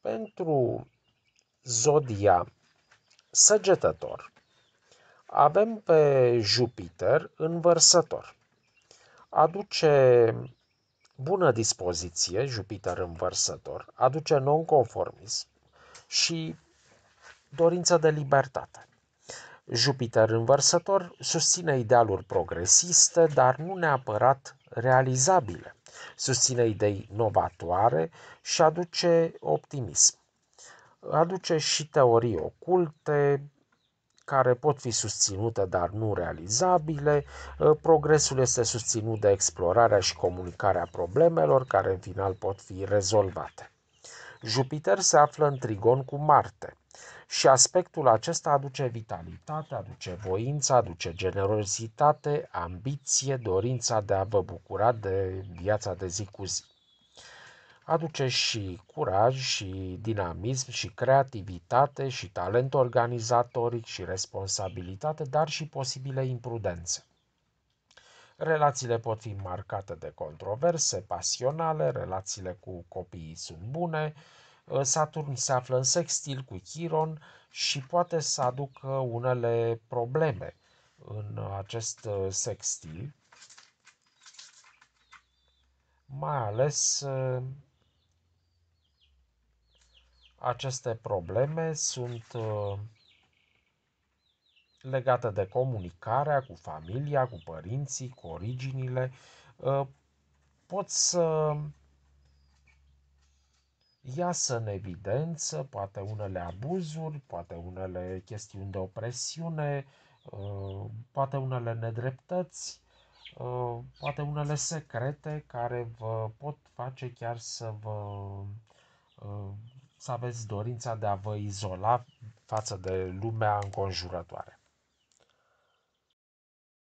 Pentru zodia săgetător avem pe Jupiter în vărsător. Aduce bună dispoziție, Jupiter în vărsător, aduce nonconformism și dorință de libertate. Jupiter în vărsător susține idealuri progresiste, dar nu neapărat realizabile, susține idei novatoare și aduce optimism. Aduce și teorii oculte care pot fi susținute, dar nu realizabile. Uh, progresul este susținut de explorarea și comunicarea problemelor care în final pot fi rezolvate. Jupiter se află în trigon cu Marte. Și aspectul acesta aduce vitalitate, aduce voință, aduce generozitate, ambiție, dorința de a vă bucura de viața de zi cu zi. Aduce și curaj, și dinamism, și creativitate, și talent organizatoric, și responsabilitate, dar și posibile imprudențe. Relațiile pot fi marcate de controverse pasionale, relațiile cu copiii sunt bune, Saturn se află în sextil cu Chiron și poate să aducă unele probleme în acest uh, sextil, mai ales uh, aceste probleme sunt uh, legate de comunicarea cu familia, cu părinții, cu originile, pot să iasă în evidență, poate unele abuzuri, poate unele chestiuni de opresiune, uh, poate unele nedreptăți, uh, poate unele secrete care vă pot face chiar să vă uh, să aveți dorința de a vă izola față de lumea înconjurătoare.